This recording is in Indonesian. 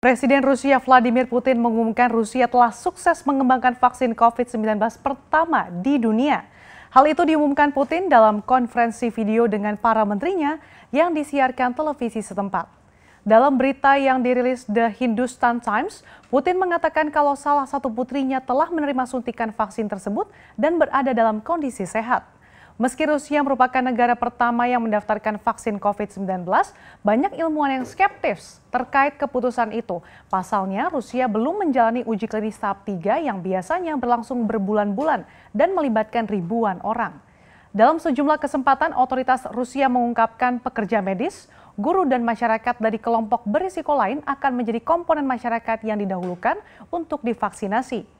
Presiden Rusia Vladimir Putin mengumumkan Rusia telah sukses mengembangkan vaksin COVID-19 pertama di dunia. Hal itu diumumkan Putin dalam konferensi video dengan para menterinya yang disiarkan televisi setempat. Dalam berita yang dirilis The Hindustan Times, Putin mengatakan kalau salah satu putrinya telah menerima suntikan vaksin tersebut dan berada dalam kondisi sehat. Meski Rusia merupakan negara pertama yang mendaftarkan vaksin COVID-19, banyak ilmuwan yang skeptis terkait keputusan itu. Pasalnya, Rusia belum menjalani uji klinis tahap 3 yang biasanya berlangsung berbulan-bulan dan melibatkan ribuan orang. Dalam sejumlah kesempatan, otoritas Rusia mengungkapkan pekerja medis, guru dan masyarakat dari kelompok berisiko lain akan menjadi komponen masyarakat yang didahulukan untuk divaksinasi.